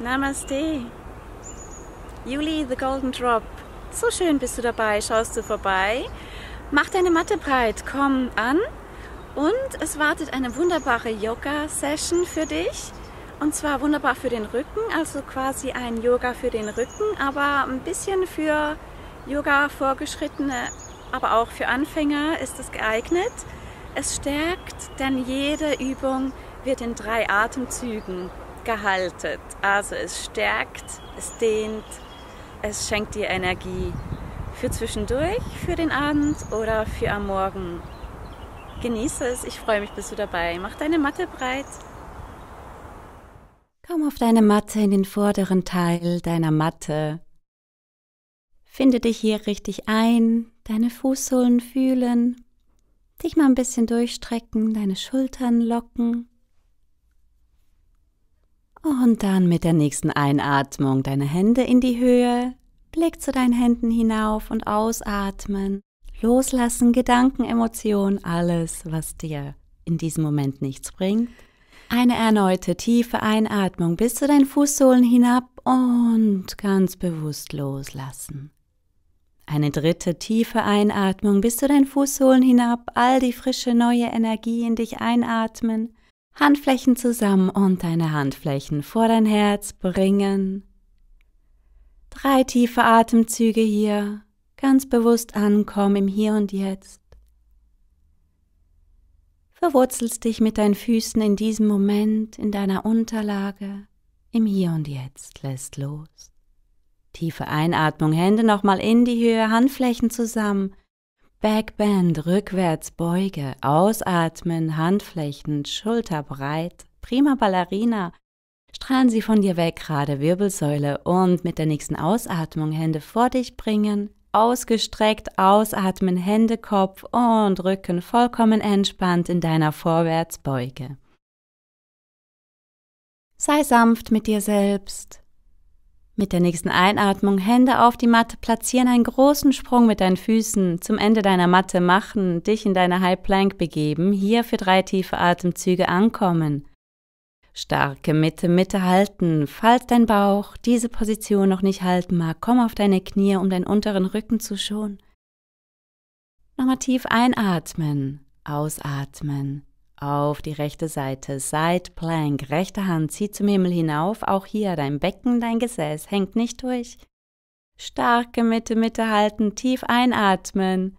Namaste. Juli, The Golden Drop. So schön bist du dabei, schaust du vorbei. Mach deine Matte breit, komm an. Und es wartet eine wunderbare Yoga-Session für dich. Und zwar wunderbar für den Rücken, also quasi ein Yoga für den Rücken, aber ein bisschen für Yoga vorgeschrittene, aber auch für Anfänger ist es geeignet. Es stärkt, denn jede Übung wird in drei Atemzügen gehalten. Also es stärkt, es dehnt, es schenkt dir Energie für zwischendurch, für den Abend oder für am Morgen. Genieße es, ich freue mich, bist du dabei. Mach deine Matte breit. Komm auf deine Matte in den vorderen Teil deiner Matte. Finde dich hier richtig ein, deine Fußsohlen fühlen, dich mal ein bisschen durchstrecken, deine Schultern locken. Und dann mit der nächsten Einatmung deine Hände in die Höhe, Blick zu deinen Händen hinauf und ausatmen. Loslassen, Gedanken, Emotionen, alles, was dir in diesem Moment nichts bringt. Eine erneute tiefe Einatmung bis zu deinen Fußsohlen hinab und ganz bewusst loslassen. Eine dritte tiefe Einatmung bis zu deinen Fußsohlen hinab, all die frische neue Energie in dich einatmen Handflächen zusammen und deine Handflächen vor dein Herz bringen. Drei tiefe Atemzüge hier, ganz bewusst ankommen im Hier und Jetzt. Verwurzelst dich mit deinen Füßen in diesem Moment in deiner Unterlage, im Hier und Jetzt lässt los. Tiefe Einatmung, Hände nochmal in die Höhe, Handflächen zusammen, Backbend rückwärts beuge, ausatmen, Handflächen, Schulterbreit, prima Ballerina. Strahlen sie von dir weg, gerade Wirbelsäule und mit der nächsten Ausatmung Hände vor dich bringen, ausgestreckt ausatmen, Hände, Kopf und Rücken vollkommen entspannt in deiner Vorwärtsbeuge. Sei sanft mit dir selbst. Mit der nächsten Einatmung Hände auf die Matte platzieren, einen großen Sprung mit deinen Füßen zum Ende deiner Matte machen, dich in deine High Plank begeben, hier für drei tiefe Atemzüge ankommen. Starke Mitte, Mitte halten. Falls dein Bauch diese Position noch nicht halten mag, komm auf deine Knie, um deinen unteren Rücken zu schonen. Nochmal tief einatmen, ausatmen auf die rechte Seite. Side Plank, rechte Hand zieht zum Himmel hinauf. Auch hier dein Becken, dein Gesäß hängt nicht durch. Starke Mitte, Mitte halten, tief einatmen.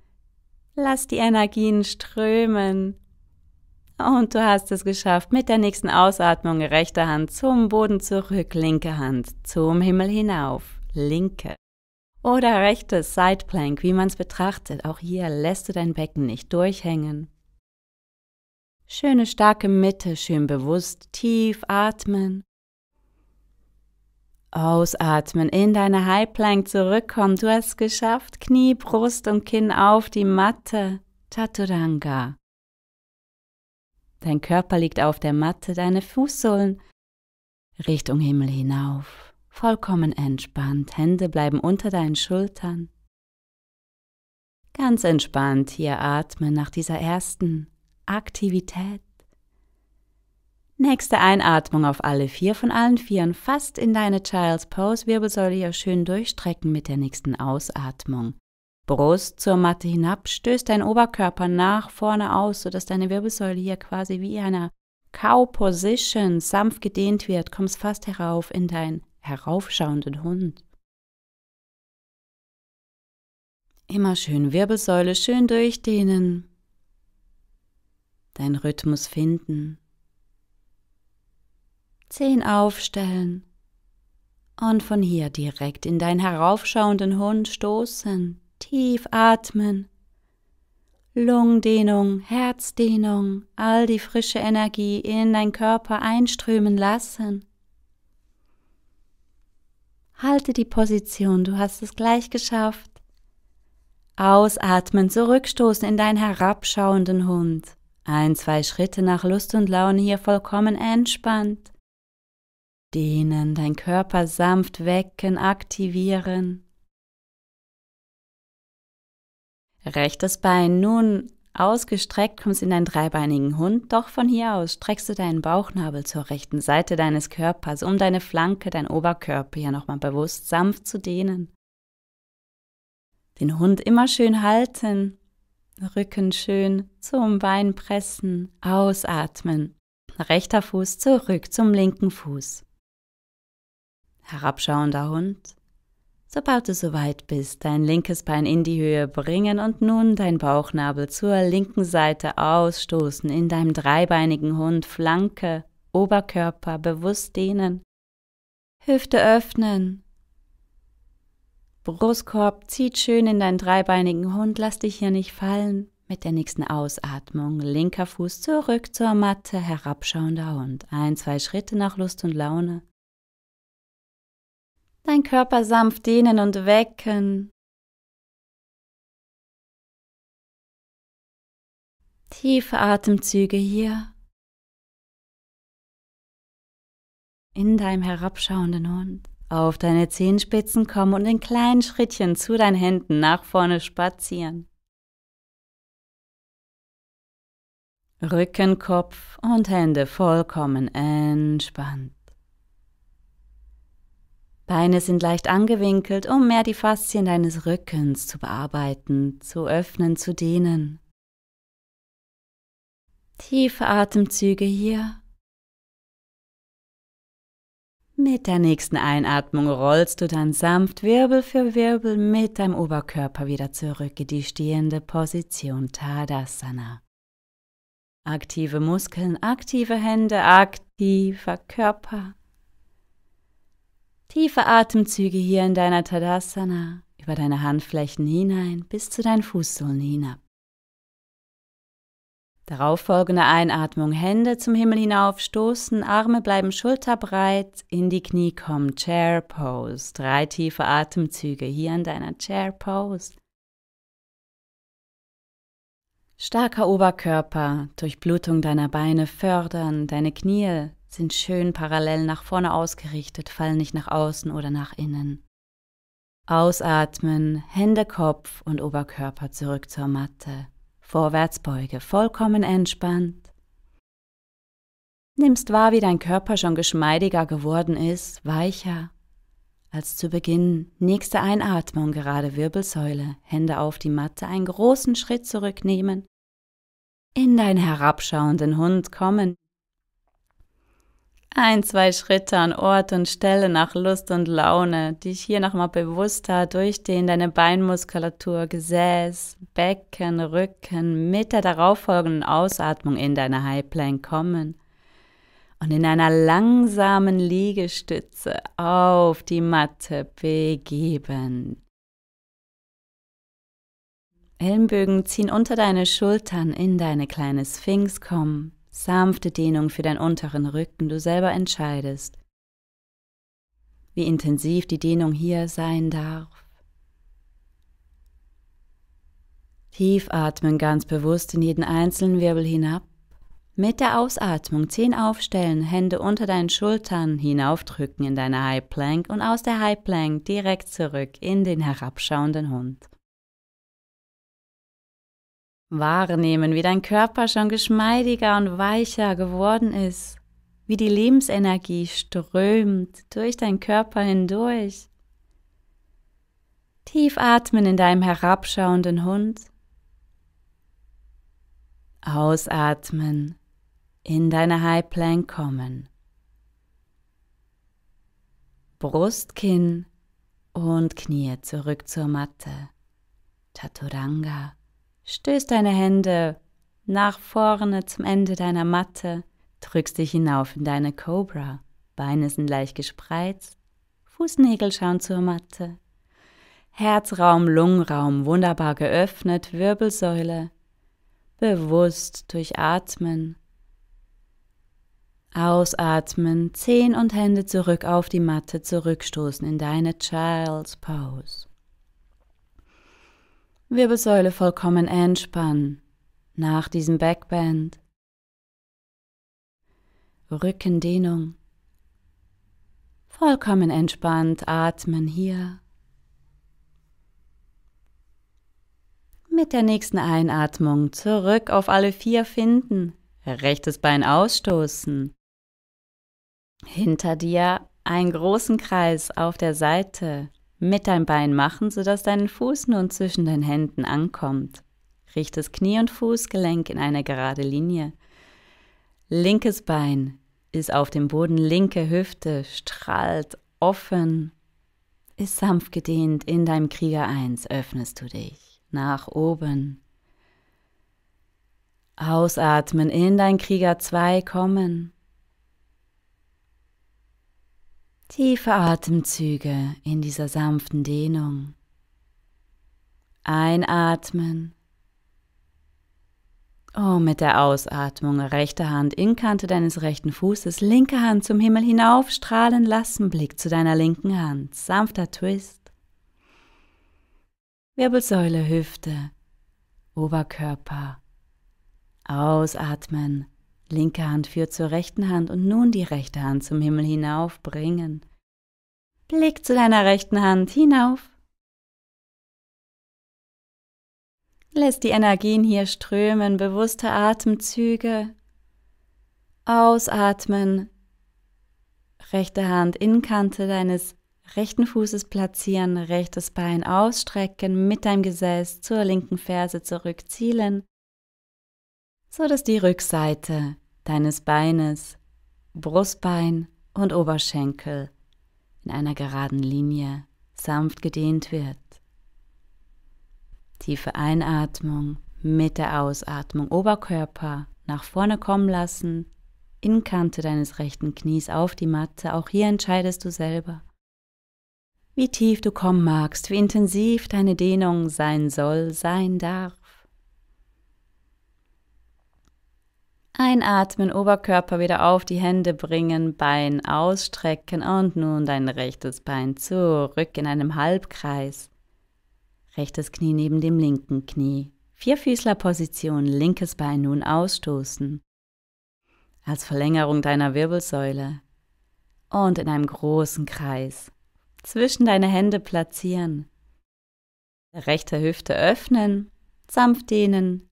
Lass die Energien strömen. Und du hast es geschafft. Mit der nächsten Ausatmung rechte Hand zum Boden zurück, linke Hand zum Himmel hinauf, linke. Oder rechte Side Plank, wie man es betrachtet. Auch hier lässt du dein Becken nicht durchhängen. Schöne starke Mitte, schön bewusst tief atmen. Ausatmen, in deine High Plank zurückkommen. Du hast es geschafft. Knie, Brust und Kinn auf die Matte. Chaturanga. Dein Körper liegt auf der Matte, deine Fußsohlen Richtung Himmel hinauf. Vollkommen entspannt. Hände bleiben unter deinen Schultern. Ganz entspannt hier atmen nach dieser ersten Aktivität. Nächste Einatmung auf alle vier von allen Vieren fast in deine Child's Pose, Wirbelsäule hier schön durchstrecken mit der nächsten Ausatmung. Brust zur Matte hinab, stößt dein Oberkörper nach vorne aus, sodass deine Wirbelsäule hier quasi wie einer Cow-Position sanft gedehnt wird, kommst fast herauf in deinen heraufschauenden Hund. Immer schön Wirbelsäule schön durchdehnen, deinen Rhythmus finden. Zehn aufstellen und von hier direkt in deinen heraufschauenden Hund stoßen, tief atmen. Lungendehnung, Herzdehnung, all die frische Energie in deinen Körper einströmen lassen. Halte die Position, du hast es gleich geschafft. Ausatmen, zurückstoßen in deinen herabschauenden Hund ein, zwei Schritte nach Lust und Laune hier vollkommen entspannt. Dehnen, dein Körper sanft wecken, aktivieren. Rechtes Bein nun ausgestreckt, kommst in deinen dreibeinigen Hund, doch von hier aus streckst du deinen Bauchnabel zur rechten Seite deines Körpers, um deine Flanke, dein Oberkörper hier nochmal bewusst sanft zu dehnen. Den Hund immer schön halten, Rücken schön zum Bein pressen, ausatmen. Rechter Fuß zurück zum linken Fuß. Herabschauender Hund. Sobald du soweit bist, dein linkes Bein in die Höhe bringen und nun dein Bauchnabel zur linken Seite ausstoßen in deinem dreibeinigen Hund, Flanke, Oberkörper bewusst dehnen. Hüfte öffnen, Brustkorb zieht schön in deinen dreibeinigen Hund, lass dich hier nicht fallen. Mit der nächsten Ausatmung, linker Fuß zurück zur Matte, herabschauender Hund. Ein, zwei Schritte nach Lust und Laune. Dein Körper sanft dehnen und wecken. Tiefe Atemzüge hier. In deinem herabschauenden Hund auf deine Zehenspitzen kommen und in kleinen Schrittchen zu deinen Händen nach vorne spazieren. Rücken, Kopf und Hände vollkommen entspannt. Beine sind leicht angewinkelt, um mehr die Faszien deines Rückens zu bearbeiten, zu öffnen, zu dehnen. Tiefe Atemzüge hier mit der nächsten Einatmung rollst du dann sanft Wirbel für Wirbel mit deinem Oberkörper wieder zurück in die stehende Position Tadasana. Aktive Muskeln, aktive Hände, aktiver Körper. Tiefe Atemzüge hier in deiner Tadasana über deine Handflächen hinein bis zu deinen Fußsohlen hinab. Darauffolgende Einatmung Hände zum Himmel hinaufstoßen, Arme bleiben schulterbreit, in die Knie kommen, Chair Pose. Drei tiefe Atemzüge hier in deiner Chair Pose. Starker Oberkörper, Durchblutung deiner Beine fördern, deine Knie sind schön parallel nach vorne ausgerichtet, fallen nicht nach außen oder nach innen. Ausatmen, Hände, Kopf und Oberkörper zurück zur Matte. Vorwärtsbeuge vollkommen entspannt. Nimmst wahr, wie dein Körper schon geschmeidiger geworden ist, weicher. Als zu Beginn, nächste Einatmung, gerade Wirbelsäule, Hände auf die Matte, einen großen Schritt zurücknehmen. In deinen herabschauenden Hund kommen, ein, zwei Schritte an Ort und Stelle nach Lust und Laune, dich hier nochmal bewusster durch den deine Beinmuskulatur, Gesäß, Becken, Rücken mit der darauffolgenden Ausatmung in deine High Plank kommen und in einer langsamen Liegestütze auf die Matte begeben. Ellenbögen ziehen unter deine Schultern in deine kleine Sphinx kommen sanfte Dehnung für deinen unteren Rücken du selber entscheidest, wie intensiv die Dehnung hier sein darf. Tief atmen ganz bewusst in jeden einzelnen Wirbel hinab. Mit der Ausatmung Zehen aufstellen, Hände unter deinen Schultern hinaufdrücken in deine High Plank und aus der High Plank direkt zurück in den herabschauenden Hund. Wahrnehmen, wie dein Körper schon geschmeidiger und weicher geworden ist, wie die Lebensenergie strömt durch deinen Körper hindurch. Tief atmen in deinem herabschauenden Hund. Ausatmen, in deine High Plank kommen. Brustkinn und Knie zurück zur Matte. Chaturanga. Stöß deine Hände nach vorne zum Ende deiner Matte, drückst dich hinauf in deine Cobra. Beine sind leicht gespreizt, Fußnägel schauen zur Matte. Herzraum, Lungenraum wunderbar geöffnet, Wirbelsäule. Bewusst durchatmen. Ausatmen, Zehen und Hände zurück auf die Matte zurückstoßen in deine Child's Pose. Wirbelsäule vollkommen entspannen nach diesem Backband. Rückendehnung. Vollkommen entspannt atmen hier. Mit der nächsten Einatmung zurück auf alle vier finden. Rechtes Bein ausstoßen. Hinter dir einen großen Kreis auf der Seite mit deinem Bein machen, sodass dein Fuß nun zwischen den Händen ankommt. das Knie und Fußgelenk in eine gerade Linie. Linkes Bein ist auf dem Boden, linke Hüfte strahlt offen, ist sanft gedehnt in deinem Krieger 1. Öffnest du dich nach oben. Ausatmen, in dein Krieger 2 kommen. Tiefe Atemzüge in dieser sanften Dehnung. Einatmen. Oh, mit der Ausatmung rechte Hand in Kante deines rechten Fußes, linke Hand zum Himmel hinauf strahlen lassen, Blick zu deiner linken Hand, sanfter Twist. Wirbelsäule, Hüfte, Oberkörper. Ausatmen. Linke Hand führt zur rechten Hand und nun die rechte Hand zum Himmel hinauf bringen. Blick zu deiner rechten Hand hinauf. Lass die Energien hier strömen, bewusste Atemzüge. Ausatmen. Rechte Hand in Kante deines rechten Fußes platzieren, rechtes Bein ausstrecken, mit deinem Gesäß zur linken Ferse zurückzielen so dass die Rückseite deines Beines, Brustbein und Oberschenkel in einer geraden Linie sanft gedehnt wird. Tiefe Einatmung mit der Ausatmung Oberkörper nach vorne kommen lassen, Innenkante deines rechten Knies auf die Matte, auch hier entscheidest du selber. Wie tief du kommen magst, wie intensiv deine Dehnung sein soll, sein darf. Einatmen, Oberkörper wieder auf, die Hände bringen, Bein ausstrecken und nun dein rechtes Bein zurück in einem Halbkreis. Rechtes Knie neben dem linken Knie. Vierfüßlerposition, linkes Bein nun ausstoßen. Als Verlängerung deiner Wirbelsäule. Und in einem großen Kreis. Zwischen deine Hände platzieren. Rechte Hüfte öffnen, sanft dehnen,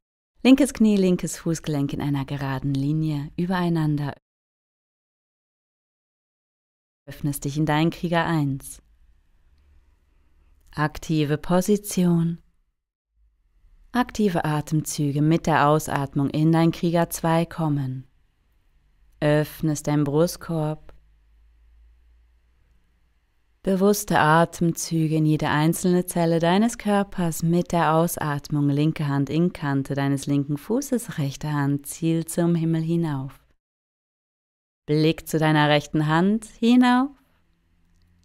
Linkes Knie, linkes Fußgelenk in einer geraden Linie übereinander. Öffnest dich in deinen Krieger 1. Aktive Position. Aktive Atemzüge mit der Ausatmung in dein Krieger 2 kommen. Öffnest deinen Brustkorb. Bewusste Atemzüge in jede einzelne Zelle deines Körpers mit der Ausatmung linke Hand in Kante deines linken Fußes, rechte Hand ziel zum Himmel hinauf. Blick zu deiner rechten Hand hinauf.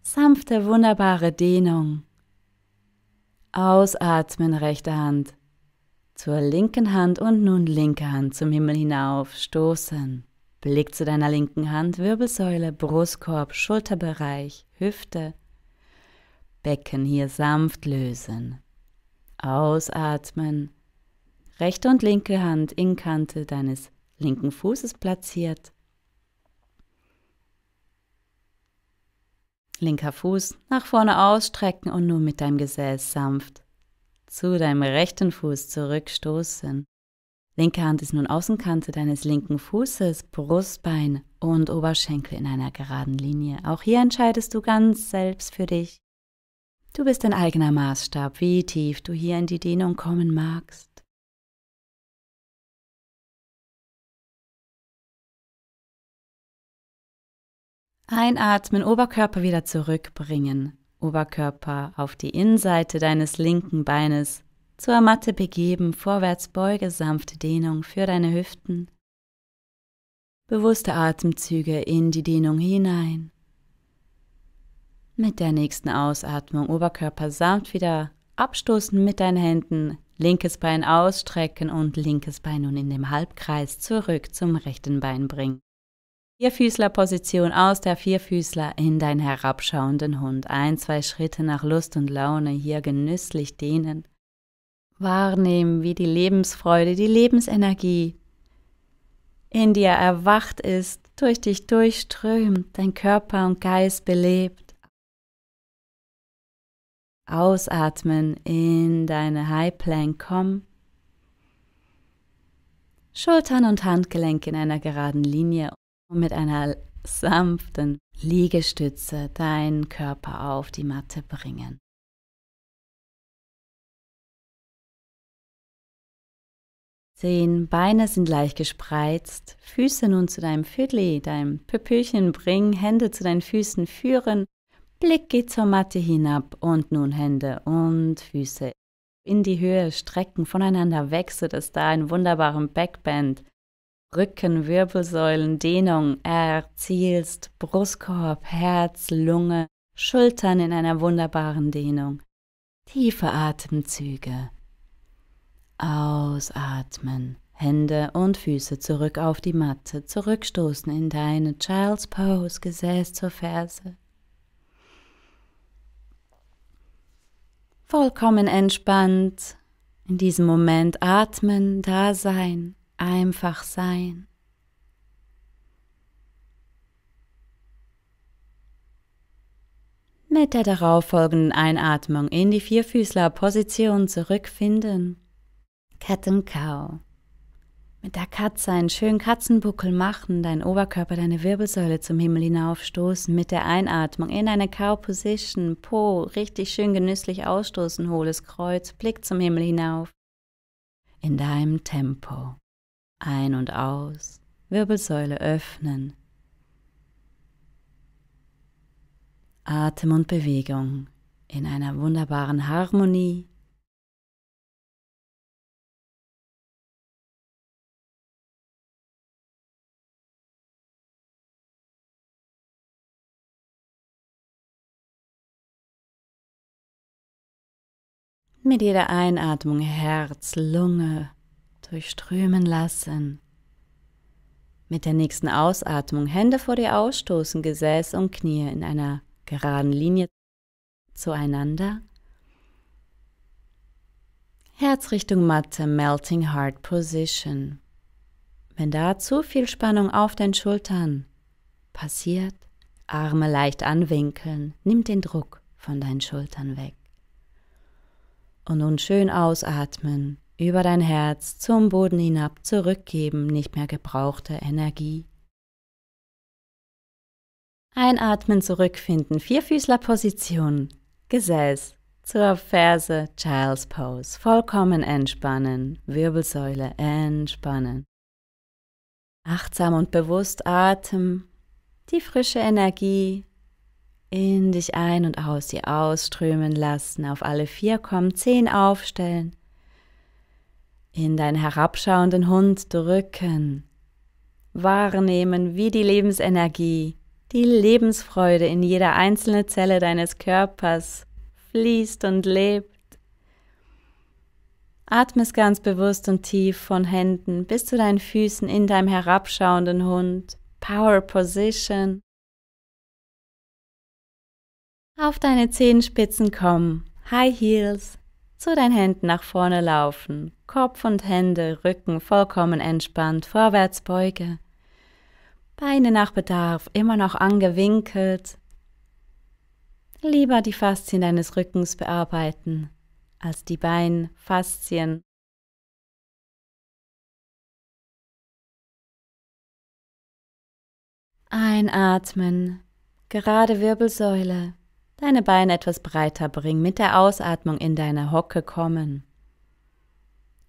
Sanfte, wunderbare Dehnung. Ausatmen, rechte Hand. Zur linken Hand und nun linke Hand zum Himmel hinauf stoßen. Blick zu deiner linken Hand, Wirbelsäule, Brustkorb, Schulterbereich, Hüfte, Becken hier sanft lösen. Ausatmen. Rechte und linke Hand in Kante deines linken Fußes platziert. Linker Fuß nach vorne ausstrecken und nun mit deinem Gesäß sanft zu deinem rechten Fuß zurückstoßen. Linke Hand ist nun Außenkante deines linken Fußes, Brustbein und Oberschenkel in einer geraden Linie. Auch hier entscheidest du ganz selbst für dich. Du bist dein eigener Maßstab, wie tief du hier in die Dehnung kommen magst. Einatmen, Oberkörper wieder zurückbringen, Oberkörper auf die Innenseite deines linken Beines zur Matte begeben, vorwärts beuge sanfte Dehnung für deine Hüften. Bewusste Atemzüge in die Dehnung hinein. Mit der nächsten Ausatmung Oberkörper sanft wieder abstoßen mit deinen Händen, linkes Bein ausstrecken und linkes Bein nun in dem Halbkreis zurück zum rechten Bein bringen. Vierfüßlerposition aus der Vierfüßler in deinen herabschauenden Hund. Ein, zwei Schritte nach Lust und Laune hier genüsslich dehnen wahrnehmen, wie die Lebensfreude, die Lebensenergie in dir erwacht ist, durch dich durchströmt, dein Körper und Geist belebt. Ausatmen in deine High Plank komm. Schultern und Handgelenke in einer geraden Linie und mit einer sanften Liegestütze deinen Körper auf die Matte bringen. Zehen, Beine sind leicht gespreizt, Füße nun zu deinem Füdli, deinem Pöpöchen bringen, Hände zu deinen Füßen führen, Blick geht zur Matte hinab und nun Hände und Füße in die Höhe strecken, voneinander weg, sodass da einen wunderbaren Backband, Rücken, Wirbelsäulen, Dehnung erzielst, Brustkorb, Herz, Lunge, Schultern in einer wunderbaren Dehnung. Tiefe Atemzüge. Ausatmen. Hände und Füße zurück auf die Matte, zurückstoßen in deine Child's Pose, Gesäß zur Ferse. Vollkommen entspannt, in diesem Moment atmen, da sein, einfach sein. Mit der darauffolgenden Einatmung in die Vierfüßlerposition zurückfinden. Cat and Cow. Mit der Katze einen schönen Katzenbuckel machen, dein Oberkörper, deine Wirbelsäule zum Himmel hinaufstoßen, mit der Einatmung in eine Cow Position, Po richtig schön genüsslich ausstoßen, hohles Kreuz, Blick zum Himmel hinauf. In deinem Tempo. Ein und aus, Wirbelsäule öffnen. Atem und Bewegung in einer wunderbaren Harmonie Mit jeder Einatmung Herz, Lunge durchströmen lassen. Mit der nächsten Ausatmung Hände vor dir ausstoßen, Gesäß und Knie in einer geraden Linie zueinander. Herzrichtung Matte, Melting Heart Position. Wenn da zu viel Spannung auf den Schultern passiert, Arme leicht anwinkeln, nimm den Druck von deinen Schultern weg. Und nun schön ausatmen, über dein Herz zum Boden hinab zurückgeben, nicht mehr gebrauchte Energie. Einatmen, zurückfinden, Vierfüßlerposition, Gesäß zur Ferse, Child's Pose, vollkommen entspannen, Wirbelsäule entspannen. Achtsam und bewusst atmen, die frische Energie in dich ein und aus sie ausströmen lassen. Auf alle vier kommen, zehn aufstellen. In deinen herabschauenden Hund drücken. Wahrnehmen, wie die Lebensenergie, die Lebensfreude in jeder einzelnen Zelle deines Körpers fließt und lebt. Atme es ganz bewusst und tief von Händen bis zu deinen Füßen in deinem herabschauenden Hund. Power Position. Auf deine Zehenspitzen kommen, High Heels, zu deinen Händen nach vorne laufen, Kopf und Hände, Rücken vollkommen entspannt, vorwärts beuge, Beine nach Bedarf immer noch angewinkelt. Lieber die Faszien deines Rückens bearbeiten als die Beinfaszien. Einatmen, gerade Wirbelsäule, deine Beine etwas breiter bringen, mit der Ausatmung in deine Hocke kommen.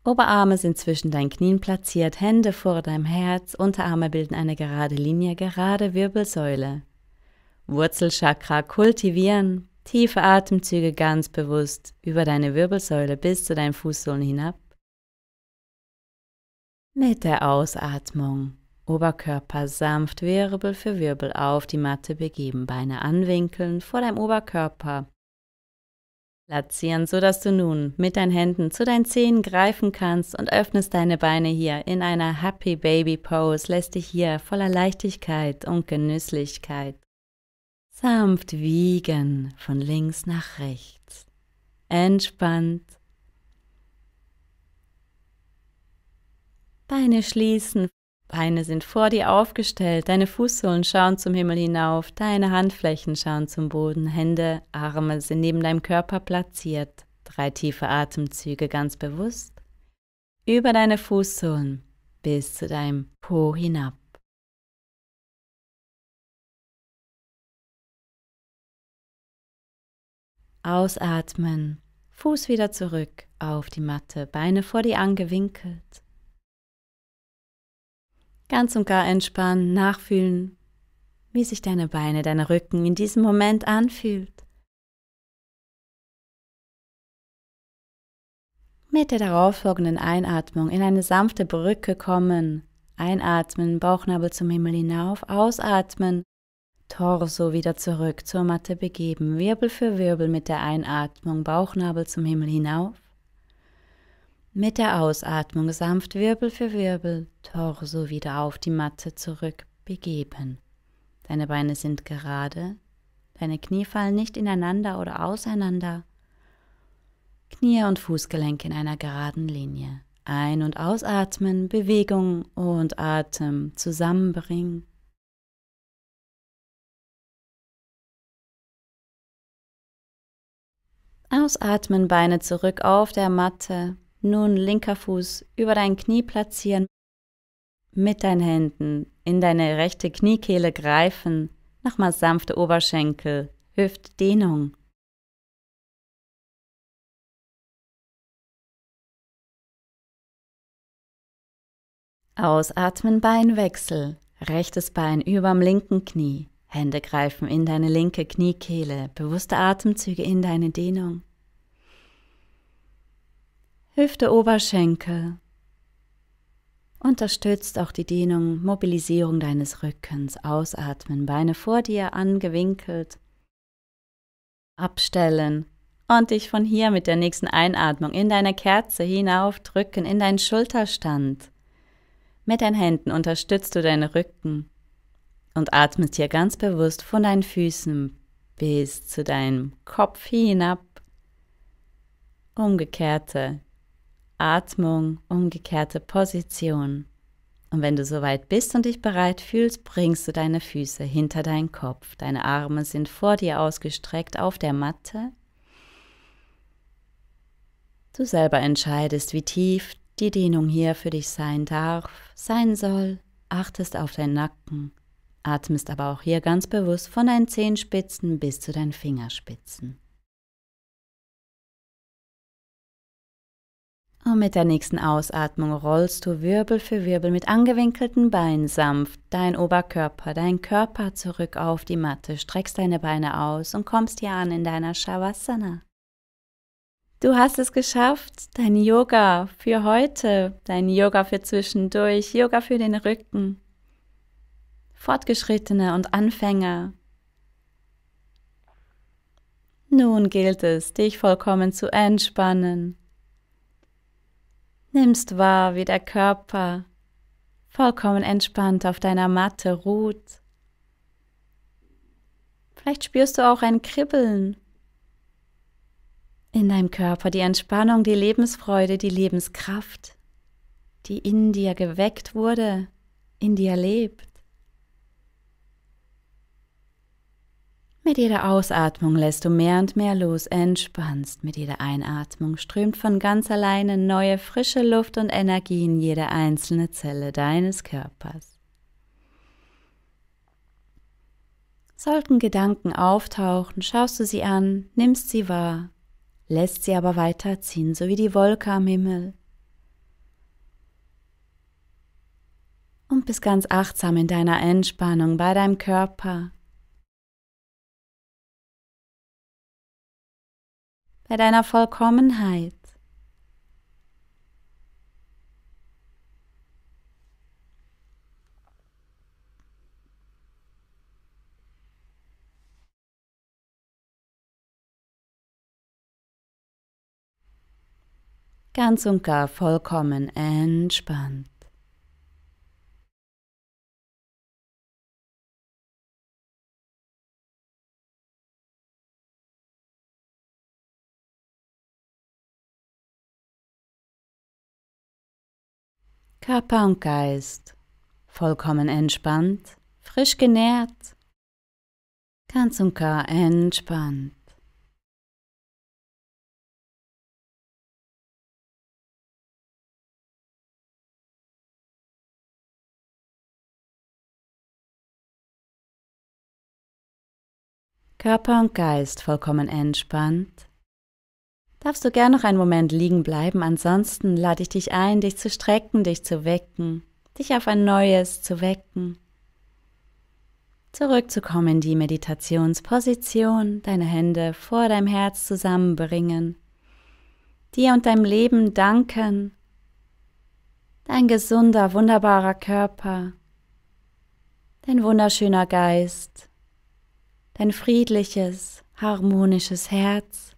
Oberarme sind zwischen deinen Knien platziert, Hände vor deinem Herz, Unterarme bilden eine gerade Linie, gerade Wirbelsäule. Wurzelchakra kultivieren, tiefe Atemzüge ganz bewusst über deine Wirbelsäule bis zu deinen Fußsohlen hinab. Mit der Ausatmung Oberkörper sanft Wirbel für Wirbel auf die Matte begeben, Beine anwinkeln vor deinem Oberkörper. Platzieren, sodass du nun mit deinen Händen zu deinen Zehen greifen kannst und öffnest deine Beine hier in einer Happy Baby Pose, lässt dich hier voller Leichtigkeit und Genüsslichkeit sanft wiegen von links nach rechts, entspannt. Beine schließen, Beine sind vor dir aufgestellt, deine Fußsohlen schauen zum Himmel hinauf, deine Handflächen schauen zum Boden, Hände, Arme sind neben deinem Körper platziert. Drei tiefe Atemzüge ganz bewusst über deine Fußsohlen bis zu deinem Po hinab. Ausatmen, Fuß wieder zurück auf die Matte, Beine vor dir Angewinkelt. Ganz und gar entspannen, nachfühlen, wie sich deine Beine, dein Rücken in diesem Moment anfühlt. Mit der darauffolgenden Einatmung in eine sanfte Brücke kommen. Einatmen, Bauchnabel zum Himmel hinauf, ausatmen, Torso wieder zurück zur Matte begeben, Wirbel für Wirbel mit der Einatmung, Bauchnabel zum Himmel hinauf, mit der Ausatmung sanft Wirbel für Wirbel, Torso wieder auf die Matte zurück begeben. Deine Beine sind gerade, deine Knie fallen nicht ineinander oder auseinander. Knie und Fußgelenke in einer geraden Linie. Ein- und ausatmen, Bewegung und Atem zusammenbringen. Ausatmen, Beine zurück auf der Matte, nun linker Fuß über dein Knie platzieren, mit deinen Händen in deine rechte Kniekehle greifen, nochmal sanfte Oberschenkel, Hüftdehnung. Ausatmen Beinwechsel, rechtes Bein überm linken Knie, Hände greifen in deine linke Kniekehle, bewusste Atemzüge in deine Dehnung. Hüfte, Oberschenkel. Unterstützt auch die Dehnung, Mobilisierung deines Rückens. Ausatmen, Beine vor dir angewinkelt. Abstellen und dich von hier mit der nächsten Einatmung in deine Kerze hinaufdrücken, in deinen Schulterstand. Mit den Händen unterstützt du deinen Rücken und atmest hier ganz bewusst von deinen Füßen bis zu deinem Kopf hinab. Umgekehrte Atmung, umgekehrte Position. Und wenn du soweit bist und dich bereit fühlst, bringst du deine Füße hinter deinen Kopf. Deine Arme sind vor dir ausgestreckt auf der Matte. Du selber entscheidest, wie tief die Dehnung hier für dich sein darf, sein soll. Achtest auf deinen Nacken. Atmest aber auch hier ganz bewusst von deinen Zehenspitzen bis zu deinen Fingerspitzen. Und mit der nächsten Ausatmung rollst du Wirbel für Wirbel mit angewinkelten Beinen sanft dein Oberkörper, dein Körper zurück auf die Matte, streckst deine Beine aus und kommst hier an in deiner Shavasana. Du hast es geschafft, dein Yoga für heute, dein Yoga für zwischendurch, Yoga für den Rücken. Fortgeschrittene und Anfänger. Nun gilt es, dich vollkommen zu entspannen nimmst wahr, wie der Körper vollkommen entspannt auf deiner Matte ruht. Vielleicht spürst du auch ein Kribbeln in deinem Körper, die Entspannung, die Lebensfreude, die Lebenskraft, die in dir geweckt wurde, in dir lebt. Mit jeder Ausatmung lässt du mehr und mehr los, entspannst. Mit jeder Einatmung strömt von ganz alleine neue frische Luft und Energie in jede einzelne Zelle deines Körpers. Sollten Gedanken auftauchen, schaust du sie an, nimmst sie wahr, lässt sie aber weiterziehen, so wie die Wolke am Himmel. Und bist ganz achtsam in deiner Entspannung bei deinem Körper, bei deiner Vollkommenheit. Ganz und gar vollkommen entspannt. Körper und Geist vollkommen entspannt, frisch genährt, ganz und gar entspannt. Körper und Geist vollkommen entspannt, darfst du gern noch einen Moment liegen bleiben. Ansonsten lade ich dich ein, dich zu strecken, dich zu wecken, dich auf ein neues zu wecken. Zurückzukommen in die Meditationsposition, deine Hände vor deinem Herz zusammenbringen, dir und deinem Leben danken, dein gesunder, wunderbarer Körper, dein wunderschöner Geist, dein friedliches, harmonisches Herz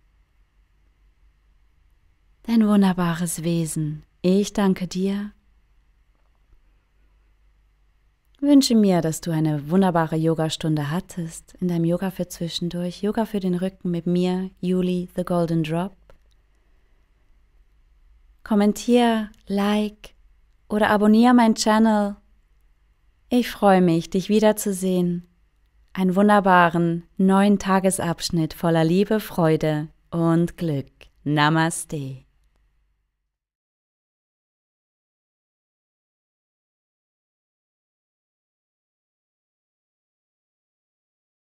dein wunderbares Wesen. Ich danke dir. Wünsche mir, dass du eine wunderbare Yogastunde hattest in deinem Yoga für zwischendurch, Yoga für den Rücken mit mir, Julie the Golden Drop. Kommentier, like oder abonniere meinen Channel. Ich freue mich, dich wiederzusehen. Einen wunderbaren neuen Tagesabschnitt voller Liebe, Freude und Glück. Namaste.